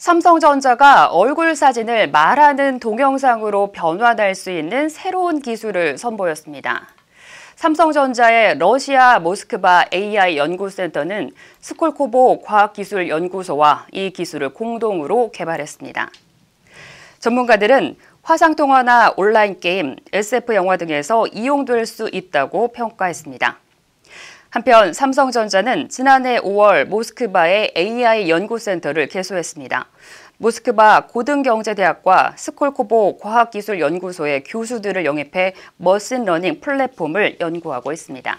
삼성전자가 얼굴 사진을 말하는 동영상으로 변환할 수 있는 새로운 기술을 선보였습니다. 삼성전자의 러시아 모스크바 AI 연구센터는 스콜코보 과학기술연구소와 이 기술을 공동으로 개발했습니다. 전문가들은 화상통화나 온라인 게임, SF 영화 등에서 이용될 수 있다고 평가했습니다. 한편 삼성전자는 지난해 5월 모스크바의 AI 연구센터를 개소했습니다. 모스크바 고등경제대학과 스콜코보 과학기술연구소의 교수들을 영입해 머신러닝 플랫폼을 연구하고 있습니다.